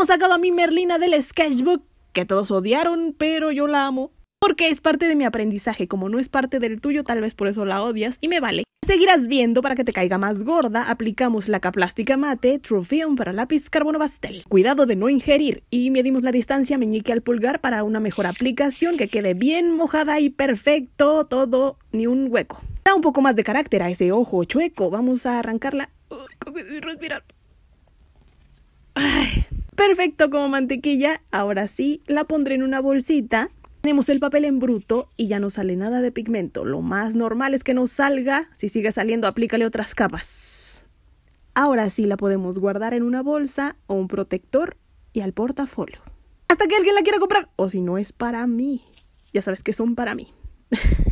Hemos sacado a mi Merlina del sketchbook, que todos odiaron, pero yo la amo. Porque es parte de mi aprendizaje, como no es parte del tuyo, tal vez por eso la odias, y me vale. Seguirás viendo para que te caiga más gorda, aplicamos laca plástica mate, True para lápiz carbono pastel. Cuidado de no ingerir y medimos la distancia meñique al pulgar para una mejor aplicación que quede bien mojada y perfecto todo, ni un hueco. Da un poco más de carácter a ese ojo chueco, vamos a arrancarla. respirar perfecto como mantequilla. Ahora sí, la pondré en una bolsita. Tenemos el papel en bruto y ya no sale nada de pigmento. Lo más normal es que no salga. Si sigue saliendo, aplícale otras capas. Ahora sí la podemos guardar en una bolsa o un protector y al portafolio. Hasta que alguien la quiera comprar. O si no es para mí. Ya sabes que son para mí.